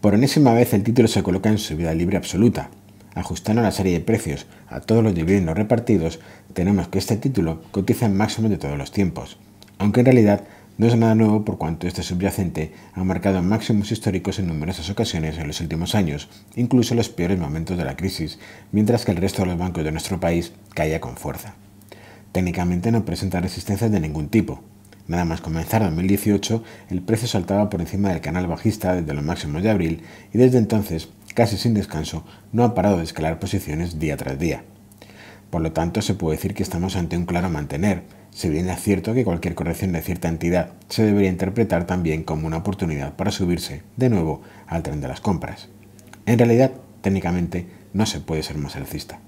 Por enésima vez el título se coloca en su subida libre absoluta. Ajustando la serie de precios a todos los dividendos repartidos, tenemos que este título cotiza en máximo de todos los tiempos, aunque en realidad no es nada nuevo por cuanto este subyacente ha marcado máximos históricos en numerosas ocasiones en los últimos años, incluso en los peores momentos de la crisis, mientras que el resto de los bancos de nuestro país caía con fuerza. Técnicamente no presenta resistencias de ningún tipo, Nada más comenzar 2018, el precio saltaba por encima del canal bajista desde los máximos de abril y desde entonces, casi sin descanso, no ha parado de escalar posiciones día tras día. Por lo tanto, se puede decir que estamos ante un claro mantener, si bien es cierto que cualquier corrección de cierta entidad se debería interpretar también como una oportunidad para subirse, de nuevo, al tren de las compras. En realidad, técnicamente, no se puede ser más alcista.